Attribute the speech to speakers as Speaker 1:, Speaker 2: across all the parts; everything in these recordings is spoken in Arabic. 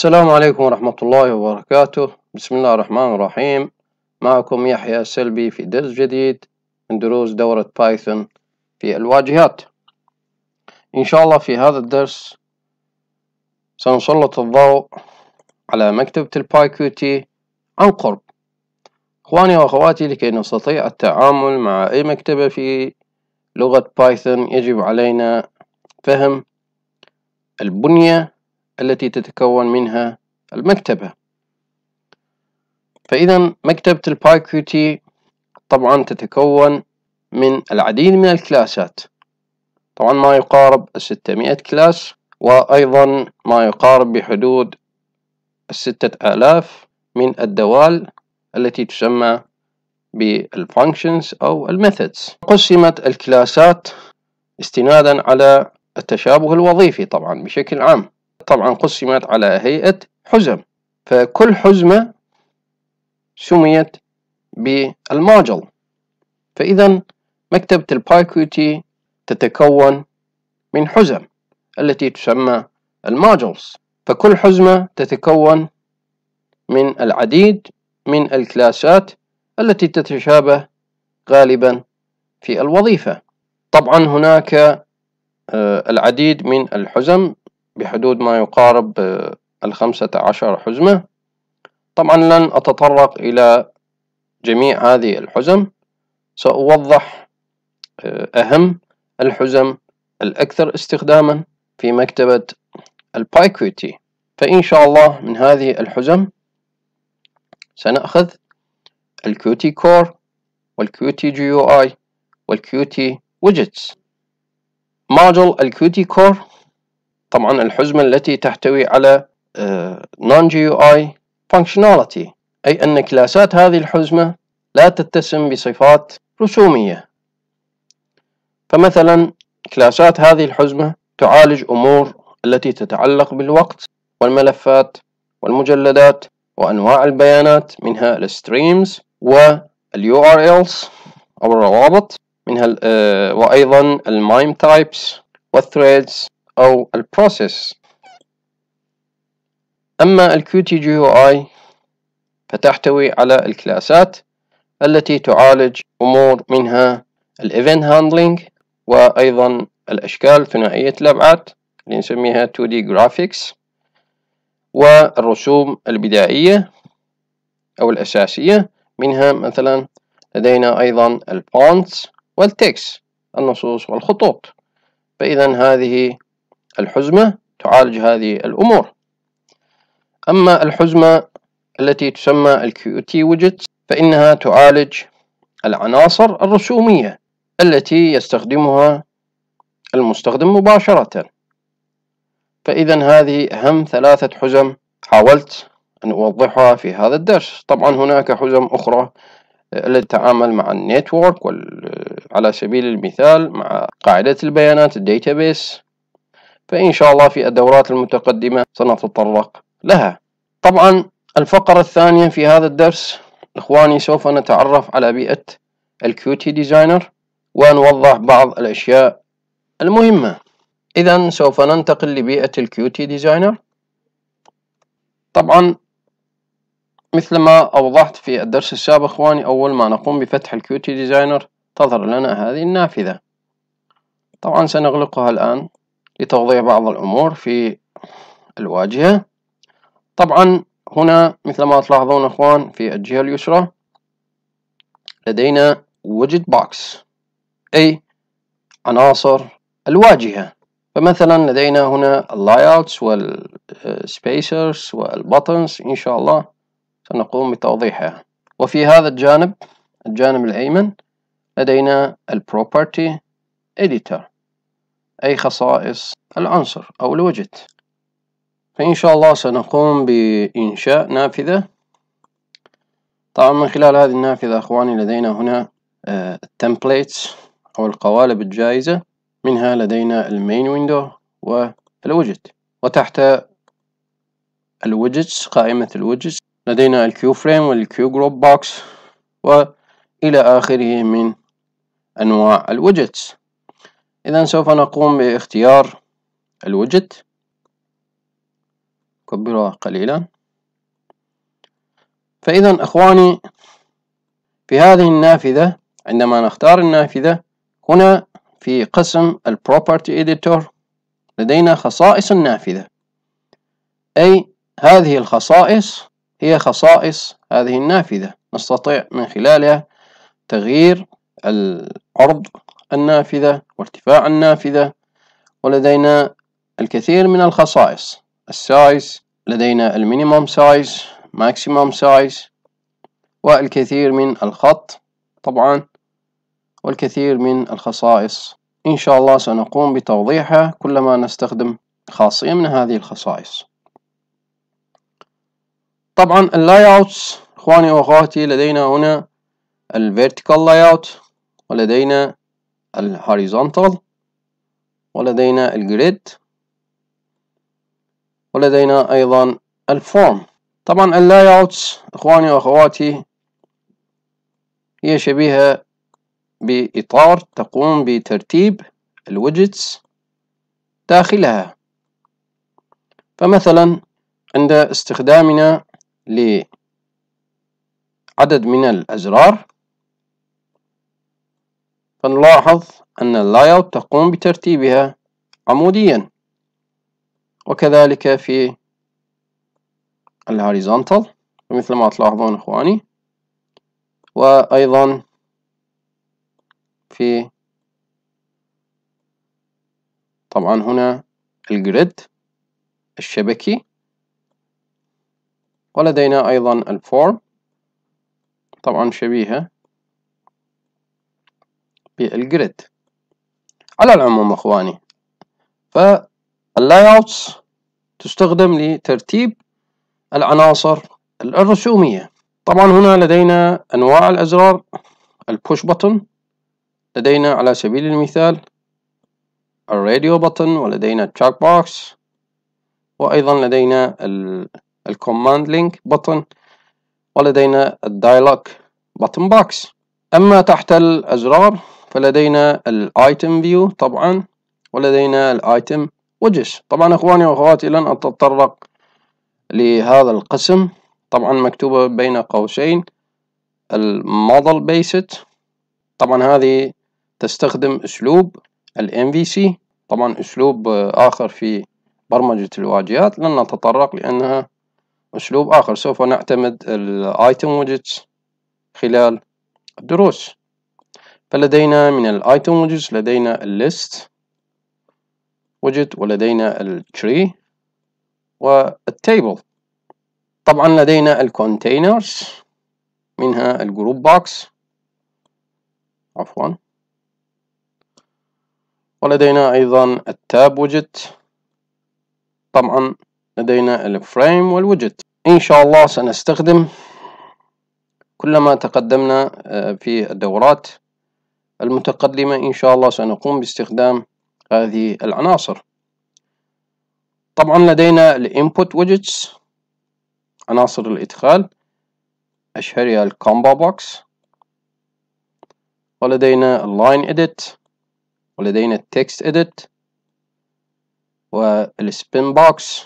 Speaker 1: السلام عليكم ورحمة الله وبركاته بسم الله الرحمن الرحيم معكم يحيى سلبي في درس جديد من دروس دورة بايثون في الواجهات إن شاء الله في هذا الدرس سنسلط الضوء على مكتبة الباي كوتي عن قرب إخواني وأخواتي لكي نستطيع التعامل مع أي مكتبة في لغة بايثون يجب علينا فهم البنية التي تتكون منها المكتبة فإذا مكتبة البايكوتي طبعا تتكون من العديد من الكلاسات طبعا ما يقارب 600 كلاس وأيضا ما يقارب بحدود الستة آلاف من الدوال التي تسمى بالفانكشنز أو الميثودز قسمت الكلاسات استنادا على التشابه الوظيفي طبعا بشكل عام طبعا قسمت على هيئة حزم فكل حزمة سميت بالماجل فإذا مكتبة البايكوتي تتكون من حزم التي تسمى الماجلز فكل حزمة تتكون من العديد من الكلاسات التي تتشابه غالبا في الوظيفة طبعا هناك آه، العديد من الحزم بحدود ما يقارب آه، الخمسة عشر حزمة طبعا لن أتطرق إلى جميع هذه الحزم سأوضح آه، أهم الحزم الأكثر استخداما في مكتبة البايكويتي فإن شاء الله من هذه الحزم سنأخذ الكيوتي كور والكيوتي جيو آي والكيوتي ويجتس معجل الكيوتي كور طبعا الحزمة التي تحتوي علي نون جي يو أي فانكشناليتي أي أن كلاسات هذه الحزمة لا تتسم بصفات رسومية فمثلا كلاسات هذه الحزمة تعالج أمور التي تتعلق بالوقت والملفات والمجلدات وأنواع البيانات منها الستريمز الز أو الروابط منها آه، وأيضا المايم تايبس والثريدز أو البروسيس أما ال QTGUI فتحتوي على الكلاسات التي تعالج أمور منها الـ Event Handling وأيضا الأشكال ثنائية الأبعاد اللي نسميها 2D Graphics والرسوم البدائية أو الأساسية منها مثلا لدينا أيضا الـ والـ والتكس النصوص والخطوط فإذا هذه الحزمة تعالج هذه الأمور أما الحزمة التي تسمى الكيوتي ويدجت فإنها تعالج العناصر الرسومية التي يستخدمها المستخدم مباشرة فإذا هذه أهم ثلاثة حزم حاولت أن أوضحها في هذا الدرس طبعا هناك حزم أخرى آه، التي تعامل مع النيتورك وعلى آه، سبيل المثال مع قاعدة البيانات الداتابيس فإن شاء الله في الدورات المتقدمة سنتطرق لها طبعا الفقرة الثانية في هذا الدرس إخواني سوف نتعرف على بيئة الكيوتي ديزاينر ونوضح بعض الأشياء المهمة إذا سوف ننتقل لبيئة الكيوتي ديزاينر طبعا مثل ما أوضحت في الدرس السابق إخواني أول ما نقوم بفتح الكيوتي ديزاينر تظهر لنا هذه النافذة طبعا سنغلقها الآن لتوضيح بعض الأمور في الواجهة طبعا هنا مثل ما تلاحظون أخوان في الجهة اليسرى لدينا وجد بوكس أي عناصر الواجهة فمثلا لدينا هنا اللاياوتس والسبيسرز والبطنز إن شاء الله سنقوم بتوضيحها وفي هذا الجانب الجانب الأيمن لدينا البروبرتي editor أي خصائص العنصر أو الوجت فإن شاء الله سنقوم بإنشاء نافذة طبعا من خلال هذه النافذة أخواني لدينا هنا التمبليتس آه، أو القوالب الجائزة منها لدينا المين ويندو والوجت وتحت الوجتس قائمة الوجتس لدينا الكيو فريم والكيو جروب بوكس وإلى آخره من أنواع الوجتس إذا سوف نقوم باختيار الوجت كبرها قليلا فإذا أخواني في هذه النافذة عندما نختار النافذة هنا في قسم ال Property Editor لدينا خصائص النافذة أي هذه الخصائص هي خصائص هذه النافذة نستطيع من خلالها تغيير العرض النافذة وارتفاع النافذة ولدينا الكثير من الخصائص السايز لدينا المينيموم سايز ماكسيموم سايز والكثير من الخط طبعا والكثير من الخصائص إن شاء الله سنقوم بتوضيحها كلما نستخدم خاصية من هذه الخصائص طبعا اللاي اوتس اخواني واخواتي لدينا هنا الفيرتيكال لاي اوت ولدينا الهوريزونتال ولدينا الجريد ولدينا أيضا الفورم طبعا اللاي اوتس إخواني وأخواتي هي شبيهة بإطار تقوم بترتيب الويدجتس داخلها فمثلا عند استخدامنا لعدد من الأزرار فنلاحظ أن layout تقوم بترتيبها عموديا وكذلك في الهوريزونتال مثل ما تلاحظون إخواني وأيضا في طبعا هنا الجريد الشبكي ولدينا أيضا الفورم طبعا شبيهة بالجريد على العموم اخواني فاللاي اوتس تستخدم لترتيب العناصر الرسومية طبعا هنا لدينا انواع الازرار البوش بوتن لدينا على سبيل المثال الراديو بطن ولدينا التراك بوكس وأيضا لدينا الكوماند لينك بطن ولدينا الدايلوج بطن بوكس أما تحت الأزرار فلدينا الايتم فيو طبعا ولدينا الايتم وجس طبعا اخواني واخواتي لن اتطرق لهذا القسم طبعا مكتوبة بين قوسين الموديل بيست طبعا هذه تستخدم اسلوب ال MVC طبعا اسلوب اخر في برمجة الواجهات لن نتطرق لانها اسلوب اخر سوف نعتمد الايتم ويدجتس خلال الدروس فلدينا من الايتم widgets لدينا الليست widget ولدينا التري والتيبل طبعا لدينا الكونتينرز منها الجروب بوكس عفوا ولدينا ايضا التاب ويدجت طبعا لدينا الفريم والويدجت ان شاء الله سنستخدم كلما تقدمنا آه، في الدورات المتقدمة إن شاء الله سنقوم باستخدام هذه العناصر طبعا لدينا الانبوت widgets عناصر الإدخال أشهرها الكومبو بوكس ولدينا اللاين edit ولدينا التكست edit والسبين بوكس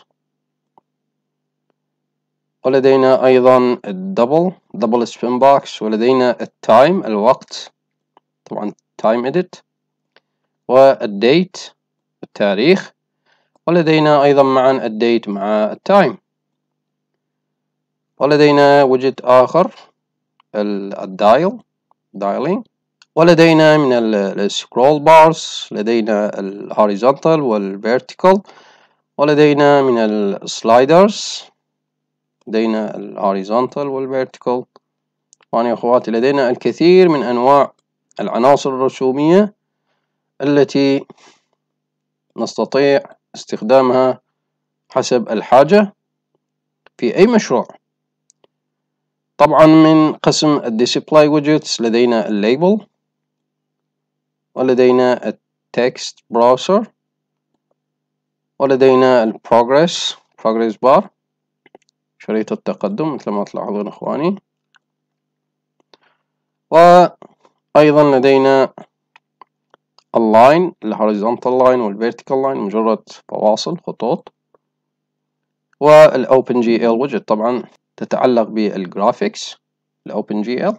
Speaker 1: ولدينا أيضا الدبل دبل سبين بوكس ولدينا التايم الوقت طبعا تايم edit والديت التاريخ ولدينا أيضا معا الديت مع التايم ولدينا وجد آخر الدايل دايلين ولدينا من السكرول بارز لدينا الهوريزونتال والفيرتيكال ولدينا من السلايدرز لدينا الهوريزونتال والفيرتيكال وانا يا اخواتي لدينا الكثير من انواع العناصر الرسومية التي نستطيع استخدامها حسب الحاجة في أي مشروع طبعا من قسم الديسبلاي ويدجتس لدينا الليبل ولدينا التكست براوسر ولدينا البروجرس بروجرس بار شريط التقدم مثل ما تلاحظون اخواني و أيضا لدينا اللاين الهوريزونتال لاين والفيرتيكال لاين مجرد فواصل خطوط والاوبن جي ال ويدجت طبعا تتعلق بالجرافيكس الاوبن جي ال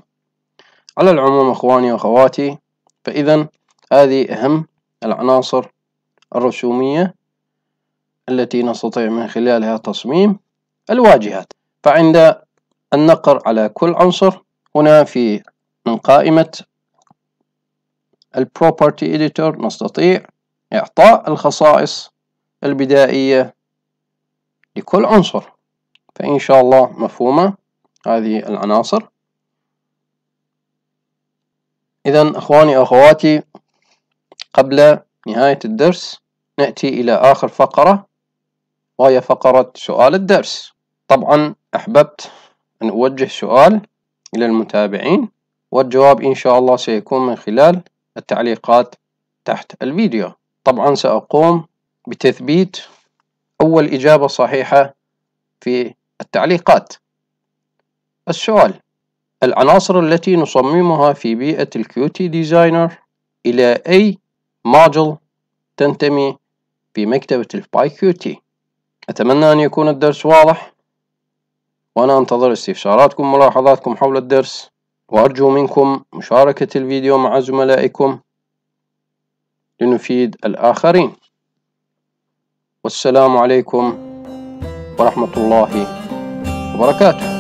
Speaker 1: على العموم اخواني واخواتي فاذا هذه اهم العناصر الرسوميه التي نستطيع من خلالها تصميم الواجهات فعند النقر على كل عنصر هنا في من قائمه البروبرتي اديتور نستطيع إعطاء الخصائص البدائية لكل عنصر فإن شاء الله مفهومة هذه العناصر إذا أخواني أخواتي قبل نهاية الدرس نأتي إلى آخر فقرة وهي فقرة سؤال الدرس طبعا أحببت أن أوجه سؤال إلى المتابعين والجواب إن شاء الله سيكون من خلال التعليقات تحت الفيديو طبعا سأقوم بتثبيت أول إجابة صحيحة في التعليقات السؤال العناصر التي نصممها في بيئة الكيوتي ديزاينر إلى أي ماجل تنتمي في مكتبة الباي كيوتي أتمنى أن يكون الدرس واضح وأنا أنتظر استفساراتكم وملاحظاتكم حول الدرس وأرجو منكم مشاركة الفيديو مع زملائكم لنفيد الآخرين والسلام عليكم ورحمة الله وبركاته